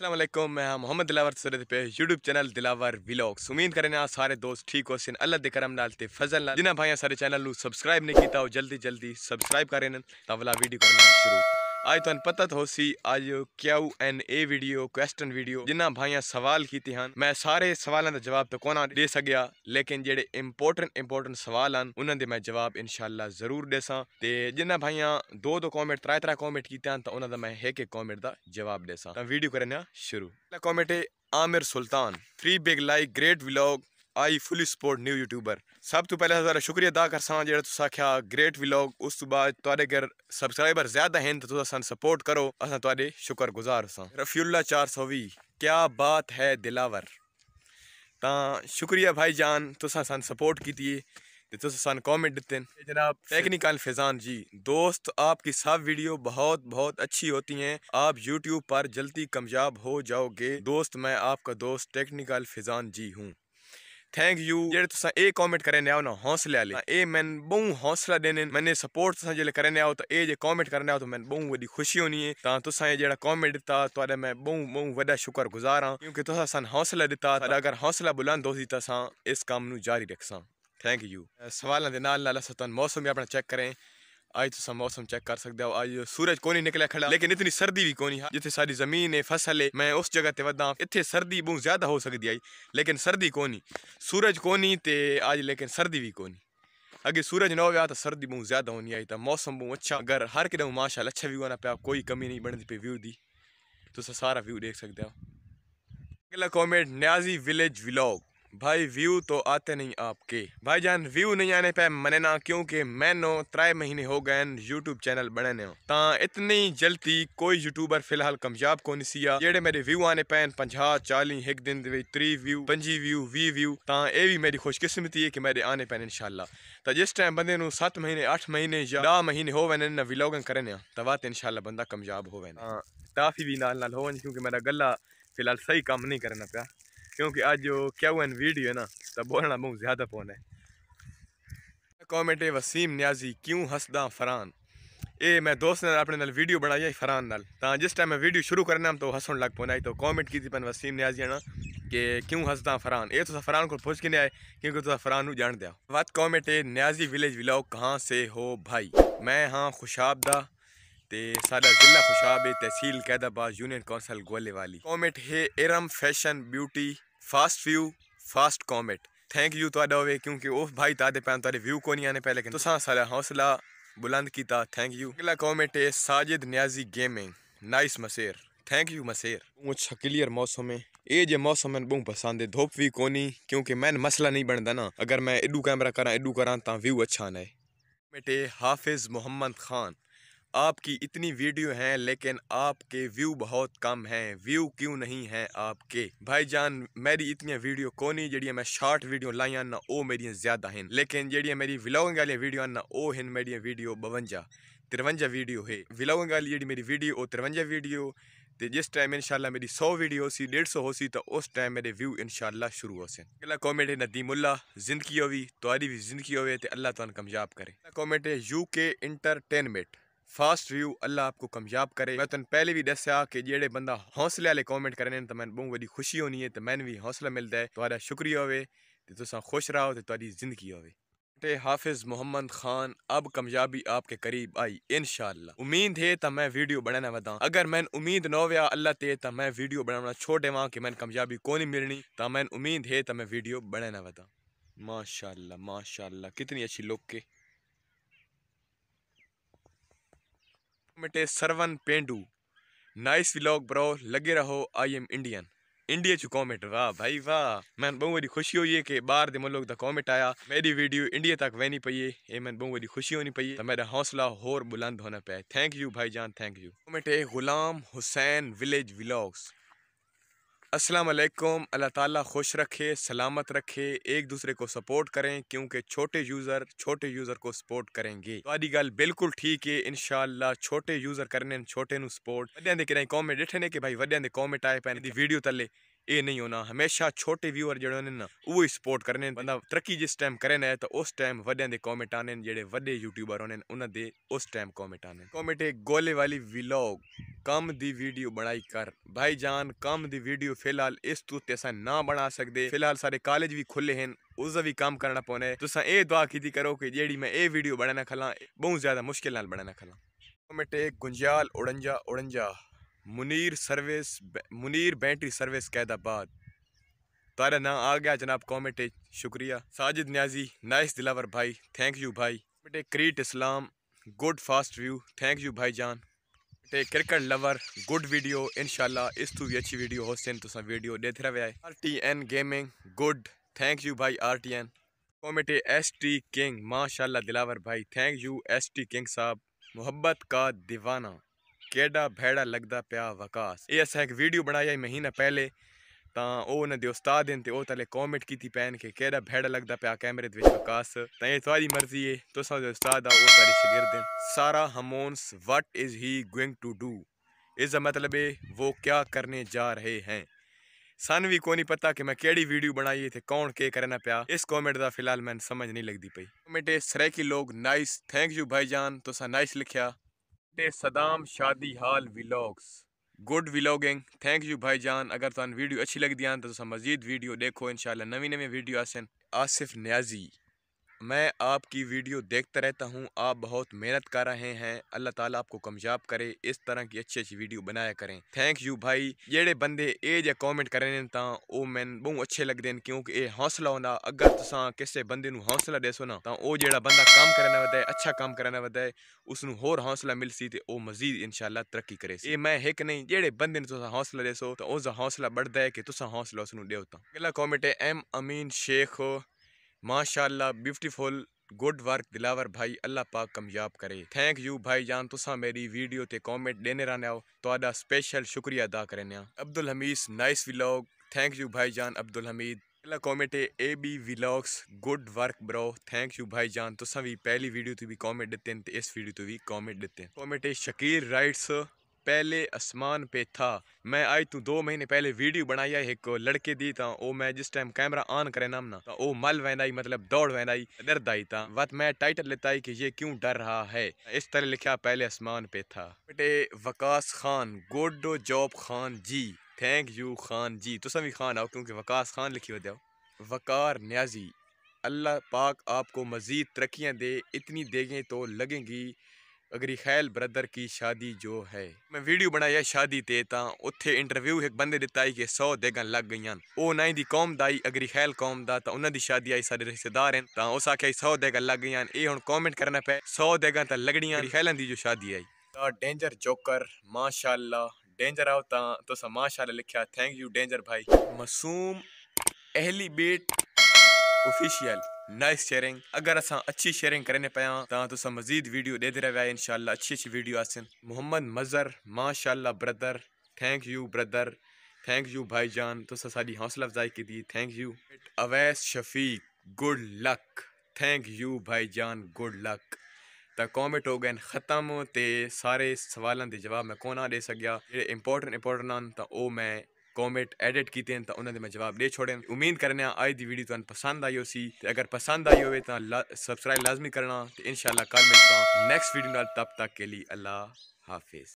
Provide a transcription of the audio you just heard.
असलम मैं हाँ मोहम्मद दिलावर सूरत पे यूट्यूब चैनल दिलावर व्लॉग्स उम्मीद करें ना सारे दोस्त ठीक हो सिन अल्लाह के करम नालते फजल ना जिना भाई सारे चैनल सब्सक्राइब नहीं किया हो जल्दी जल्दी सब्सक्राइब करें तवला वीडियो करना शुरू ਅੱਜ ਤੁਹਾਨੂੰ ਪਤਾ ਹੋ ਸੀ ਅੱਜ Q N A video question video ਜਿਨ੍ਹਾਂ ਭਾਈਆਂ ਸਵਾਲ ਕੀਤੇ ਹਨ ਮੈਂ ਸਾਰੇ ਸਵਾਲਾਂ ਦਾ ਜਵਾਬ ਤਾਂ ਕੋਨਾ ਦੇ ਸਕਿਆ ਲੇਕਿਨ ਜਿਹੜੇ ਇੰਪੋਰਟੈਂਟ ਇੰਪੋਰਟੈਂਟ ਸਵਾਲ ਹਨ ਉਹਨਾਂ ਦੇ ਮੈਂ ਜਵਾਬ ਇਨਸ਼ਾਅੱਲਾ ਜ਼ਰੂਰ ਦੇਸਾਂ ਤੇ ਜਿਨ੍ਹਾਂ ਭਾਈਆਂ ਦੋ ਦੋ ਕਮੈਂਟ ਤਰਾ ਤਰਾ ਕਮੈਂਟ ਕੀਤੇ ਹਨ ਤਾਂ ਉਹਨਾਂ ਦਾ ਮੈਂ ਇੱਕ ਇੱਕ ਕਮੈਂਟ ਦਾ ਜਵਾਬ ਦੇਸਾਂ ਤਾਂ ਵੀਡੀਓ ਕਰਨਾ ਸ਼ੁਰੂ ਪਹਿਲਾ ਕਮੈਂਟ ਹੈ Aamir Sultan 3 big like great vlog I fully support new YouTuber सब तो पहले सारा शुक्रिया अदा कर सा जो आख्या ग्रेट विलॉग उस तो बाद अगर सब्सक्राइबर ज़्यादा हैं तो सपोर्ट करो अस शुक्र गुजार सा रफ्यूला चार सौ भी क्या बात है दिलावर ता शुक्रिया भाई जान तुसा सन सपोर्ट की सन कमेंट दिते जनाब टेक्निकल फैजान जी दोस्त आपकी सब वीडियो बहुत बहुत अच्छी होती हैं आप यूट्यूब पर जल्दी कामयाब हो जाओगे दोस्त मैं आपका दोस्त टेक्निकल फैजान जी हूँ थैंक यू जेड़े तुसा ए कमेंट करने आओ ना हौसला वाले ए मैन बहु हौसला देने मैंने सपोर्ट तुसा जेले करने आओ तो ए जे कमेंट करने आओ तो मैंने बहु वडी खुशी होनी है ता तुसा जेड़ा कमेंट दिता तोरे मैं बहु बहु वडा गुजार हां क्योंकि तुसा सन हौसला दिता अगर हौसला बुलंद होसी तसा इस काम नु जारी रखसा थैंक यू सवालों के नाल नाल मौसम भी अपना चेक करें आज तो मौसम चेक कर सकते हो आज सूरज कोनी निकले खड़ा लेकिन इतनी सर्दी भी कोनी है जिथे सारी जमीन है फसल है मैं उस जगह ते इतने सर्दी बहुत ज्यादा हो सकती आई लेकिन सर्दी कोनी सूरज कोनी ते आज लेकिन सर्दी भी कोनी अगर सूरज न हो तो सर्दी बहुत ज्यादा होनी आई तो मौसम बहुत अच्छा अगर हर कि माशा अच्छा व्यू आना पे कोई कमी नहीं बनती पी व्यू की तुम सारा व्यू देख सकते हो अगला कॉमेंट न्याजी विलेज विलॉग भाई व्यू तो आते नहीं आपके भाई जान व्यू नहीं आने पे मने ना क्योंकि मैंने त्रै महीने हो गए यूट्यूब चैनल बने ता इतनी जल्दी कोई यूट्यूबर फिलहाल कमजाब को नहीं सिया जेडे मेरे व्यू आने पे पंजा चाली एक दिन त्री व्यू पंजी व्यू वी व्यू ता ए भी मेरी खुशकिस्मती है कि मेरे आने पैन इनशाला तो जिस टाइम बंदे सत महीने अठ महीने या दह महीने हो वे ना विलोगन करने तवा तो इनशाला बंदा कमजाब हो वे काफ़ी हाँ। भी नाल नाल हो क्योंकि मेरा गला फिलहाल सही काम नहीं करना पाया क्योंकि आज जो क्या हुआ वीडियो है ना तो बोलना बहुत ज़्यादा फोन है कॉमेंट है वसीम न्याजी क्यों हसदा फरान ए मैं दोस्त ने अपने नाल वीडियो बनाई है फरान नाल जिस टाइम मैं वीडियो शुरू करना तो हंसन लग पौना तो कॉमेंट की थी पन वसीम न्याजी ना कि क्यों हंसदा फरान ये तो फरान को पूछ के नहीं आए क्योंकि तो फरान को जान दिया बात कॉमेंट है न्याजी विलेज विलाओ कहाँ से हो भाई मैं हाँ खुशाबदा ते सारा जिला खुशाब तहसील कैदाबाद यूनियन कौंसल गोले वाली कॉमेंट है Eram fashion beauty fast view fast comment thank you ਤੁਹਾਡਾ वे क्योंकि ਉਹ भाई ਤਾਦੇ पैन ਤੁਹਾਡੇ व्यू को ਨਹੀਂ ਆਨੇ ਪਹਿਲੇ ਕਿ ਤੁਸੀਂ ਸਾਲਾ ਹੌਸਲਾ ਬੁਲੰਦ ਕੀਤਾ ਥੈਂਕ ਯੂ ਅਗਲਾ ਕਮੈਂਟ ਹੈ ਸਾਜਿਦ नाइस मसेर थैंक यू मसेर ऊँचा क्लियर मौसम है ये जो मौसम मैंने बहुत पसंद है धूप भी कोनी क्योंकि मैंने मसला नहीं बनता ना अगर मैं एडू कैमरा करा एडू करा तो व्यू अच्छा ना है हाफिज़ मोहम्मद खान आपकी इतनी वीडियो हैं लेकिन आपके व्यू बहुत कम हैं व्यू क्यों नहीं हैं आपके भाई जान मेरी इतनी वीडियो को नहीं जड़ी मैं शॉर्ट वीडियो लाइया ना वो मेरी ज्यादा हैं लेकिन जड़ी मेरी व्लॉगिंग वाली वीडियो ना वो हैं मेरी वीडियो बवंजा तिरवंजा वीडियो है व्लॉगिंग वाली जी मेरी वीडियो वो तिरवंजा वीडियो तो जिस टाइम इनशाला मेरी सौ वीडियो हो सी डेढ़ सौ हो सी तो उस टाइम मेरे व्यू इनशाला शुरू हो सन अगला कॉमेंट है नदीमुल्ला जिंदगी होवी तुरी भी जिंदगी होवे तो अल्लाह तुम कामयाब करे कॉमेंट है यू के इंटरटेनमेंट फास्ट रिव्यू अल्लाह आपको कामयाब करे मैं तुम पहले भी दसा कि जेड़े बंदा हौसले आले कमेंट करने तो मैंने बहुत वही खुशी होनी है तो मैंने भी हौसला मिलता है थोड़ा शुक्रिया होवे तो तुम खुश रहो तो जिंदगी होवे बेटे हाफिज मोहम्मद खान अब कामयाबी आपके करीब आई इन उम्मीद है तो मैं वीडियो बनाने वादा अगर मैं उम्मीद न हो अल्लाह ते तो मैं वीडियो बनाना छोड़ देव कि मैंने कामयाबी को नहीं मिलनी तो मैं उम्मीद है तो मैं वीडियो बनाने वादा माशाला माशाला कितनी अच्छी लुक के मिटे Sarwan Pendu nice vlog bro लगे रहो आई एम इंडियन इंडिया च कॉमेंट वाह भाई वाह मैं बहुत बड़ी खुशी हुई है कि बाहर के मुल्क का कॉमेंट आया मेरी वीडियो इंडिया तक वहनी पई है ये मैं बहुत बड़ी खुशी होनी पई है मेरा हौसला होर बुलंद होना पाया थैंक यू भाई जान थैंक यू कॉमेंट है गुलाम हुसैन विलेज विलॉग्स असलम अल्लाह ताला खुश रखे सलामत रखे एक दूसरे को सपोर्ट करें क्योंकि छोटे यूज़र छोटे यूज़र को सपोर्ट करेंगे तुम्हारी गल बिल्कुल ठीक है इन शाला छोटे यूज़र करने छोटे नु सपोर्ट वड्डे कॉमेंट डिठे ने कि भाई वड्डे कॉमेंट आए पैन वीडियो थले ਇਹ ਨਹੀਂ ਹੋਣਾ ਹਮੇਸ਼ਾ ਛੋਟੇ ਵਿਊਅਰ ਜਿਹੜੇ ਨੇ ਨਾ ਉਹ ਹੀ ਸਪੋਰਟ ਕਰਨੇ ਬੰਦਾ ਤਰੱਕੀ ਜਿਸ ਟਾਈਮ ਕਰੇ ਨਾ ਤਾਂ ਉਸ ਟਾਈਮ ਵੱਡਿਆਂ ਦੇ ਕਮੈਂਟ ਆਨੇ ਜਿਹੜੇ ਵੱਡੇ ਯੂਟਿਊਬਰ ਹੋਣੇ ਉਹਨਾਂ ਦੇ ਉਸ ਟਾਈਮ ਕਮੈਂਟ ਆਨੇ ਕਮੈਂਟ ਇੱਕ ਗੋਲੇ ਵਾਲੀ ਵਲੌਗ ਕੰਮ ਦੀ ਵੀਡੀਓ ਬਣਾਈ ਕਰ ਭਾਈ ਜਾਨ ਕੰਮ ਦੀ ਵੀਡੀਓ ਫਿਲਹਾਲ ਇਸ ਤੋਂ ਤੇਸਾ ਨਾ ਬਣਾ ਸਕਦੇ ਫਿਲਹਾਲ ਸਾਰੇ ਕਾਲਜ ਵੀ ਖੁੱਲੇ ਹਨ उसका भी काम करना पौना है तुसा ये दुआ की करो कि जी मैं ये वीडियो बना ना खला बहुत ज़्यादा मुश्किल नाल बना ना खला कमेंट एक गुंजाल उड़ंजा उड़ंजा Munir service Munir battery service कैदाबाद तारा नाम आ गया जनाब कॉमेंट शुक्रिया साजिद न्याजी नाइस दिलावर भाई थैंक यू भाई बेटे क्रीट इस्लाम good fast view thank you भाई जान बेटे क्रिकेट लवर गुड वीडियो इनशाला इस तू भी अच्छी वीडियो होसन तुसा वीडियो देते रहे R T N gaming good thank you भाई आर टी एन कॉमेटे एस टी किंग माशाला दिलावर भाई thank you S T king साहब मोहब्बत का दीवाना કેડા ભેડા لگਦਾ પ્યા વકાસ એસા એક વિડિયો બનાયા મહિના પહેલા તા ઓને દે ઉસ્તાદ દે ઓતેલે કમેન્ટ કીતી પેન કે કેડા ભેડા لگਦਾ પ્યા કેમેરે દે વકાસ તૈ તારી મરજી હે તસ ઉસ્તાદ આ ઓતારી શગીર દે સારા હમોન્સ what is he going to do ઇસ મતલબે વો ક્યા કરને જા રહે હે સન વી કોની પતા કે મે કેડી વિડિયો બનાઈ થી કોણ કે કરના પ્યા ઇસ કમેન્ટ દા ફિલાલ મે સમજ નહીં لگદી પઈ કમેન્ટ દે સરાહી કે લોગ નાઈસ થેન્ક યુ ભાઈ જાન તસ નાઈસ લખ્યા ते सदाम शादी hall vlogs good vlogging thank you भाई जान अगर तुम वीडियो अच्छी है तो मजीद वीडियो देखो इंशाल्लाह नवी नवी वीडियो आसन आसिफ न्याजी मैं आपकी वीडियो देखता रहता हूँ आप बहुत मेहनत कर रहे हैं अल्लाह ताला आपको कमयाब करे इस तरह की अच्छी अच्छी वीडियो बनाया करें थैंक यू भाई जेडे बंदे ए जे कमेंट करें ता ओ मैन बहुत अच्छे लगते हैं क्योंकि ये हौसला होना अगर तुसा किसी बंदे हौसला देसो ना तो वो जोड़ा बंदा काम करना है अच्छा काम करना वदा उसनु होर हौसला मिल सी तो मजीद इनशाला तरक्की करे ये मैं एक नहीं जेडे बंदे तुसा हौसला देसो तो उसका हौसला बढ़ता है कि तुसा हौसला उसनु दो अगला कॉमेंट है एम अमीन शेख हो माशाला ब्यूटीफुल गुड वर्क दिलावर भाई अल्लाह पाक कामयाब करे थैंक यू भाई जान तुसा मेरी वीडियो ते कमेंट देने रहने आओ तो स्पेशल शुक्रिया अदा करने Abdul Hameed nice vlog thank you भाई जान अब्दुल हमीद पहला कमेंट है A B vlogs good work bro thank you भाई जान तुसा भी पहली वीडियो तो भी कमेंट देते हैं इस वीडियो तो भी कमेंट देते हैं कमेंट है शकीर राइट्स पहले आसमान पे था मैं आई तू दो महीने पहले वीडियो बनाई है एक लड़के दी था ओ मैं जिस टाइम कैमरा ऑन करे नाम ना ओ मल वेंदाई मतलब दौड़ वेंदाई डर दाई था वत मैं टाइटल लेता कि ये क्यों डर रहा है इस तरह लिखा पहले आसमान पे था बेटे वकास खान गोडो job Khan ji thank you Khan ji तुम भी खान आओ क्योंकि वकास खान लिखी हो जाओ वकार न्याजी अल्लाह पाक आपको मज़ीद तरक्याँ दे इतनी देगे तो लगेंगी ਅਗਰੀ ਖੈਲ ਬ੍ਰਦਰ ਕੀ ਸ਼ਾਦੀ ਜੋ ਹੈ ਮੈਂ ਵੀਡੀਓ ਬਣਾਇਆ ਸ਼ਾਦੀ ਤੇ ਤਾਂ ਉੱਥੇ ਇੰਟਰਵਿਊ ਇੱਕ ਬੰਦੇ ਦਿੱਤਾ ਹੀ ਕਿ 100 ਦੇਗਨ ਲੱਗ ਗਈਆਂ ਉਹ ਨਾ ਦੀ ਕੌਮ ਦਾ ਹੀ ਅਗਰੀ ਖੈਲ ਕੌਮ ਦਾ ਤਾਂ ਉਹਨਾਂ ਦੀ ਸ਼ਾਦੀ ਆਈ ਸਾਡੇ ਰਿਸ਼ਤੇਦਾਰ ਹਨ ਤਾਂ ਉਸ ਆਖਿਆ 100 ਦੇਗਨ ਲੱਗ ਗਈਆਂ ਇਹ ਹੁਣ ਕਮੈਂਟ ਕਰਨਾ ਪਏ 100 ਦੇਗਨ ਤਾਂ ਲੱਗਣੀਆਂ ਅਗਰੀ ਖੈਲਾਂ ਦੀ ਜੋ ਸ਼ਾਦੀ ਆਈ ਤਾਂ ਡੇਂਜਰ ਜੋਕਰ ਮਾਸ਼ਾਅੱਲਾ डेंजर आओ ता तो माशाल्लाह लिखा थैंक यू डेंजर भाई मासूम अहली बेट ऑफिशियल नाइस शेयरिंग अगर अस अच्छी शेयरिंग करने पाया तो मजीद वीडियो दे रहा इनशाला अच्छी अच्छी वीडियो आसन मोहम्मद मजर माशाला brother thank you brother thank you भाई जान तुस सारी हौसला अफजाई की दी thank you Awais Shafiq good luck thank you भाई जान गुड लक तो कॉमेंट हो गए खत्म तो सारे सवालों के जवाब मैं ਕੋਨਾ ਦੇ ਸਕਿਆ ਜਿਹੜੇ इंपोर्टेंट ਇੰਪੋਰਟੈਂਟ ਹਨ ਤਾਂ कॉमेंट एडिट किए हैं तो उन्होंने मैं जवाब दे छोड़े उम्मीद करने आज की वीडियो तुम पसंद आई होगी अगर पसंद आई हो ला, सब्सक्राइब लाजमी करना इन शाला कल मिलता नैक्सट वीडियो तब तक के लिए अल्लाह हाफिज़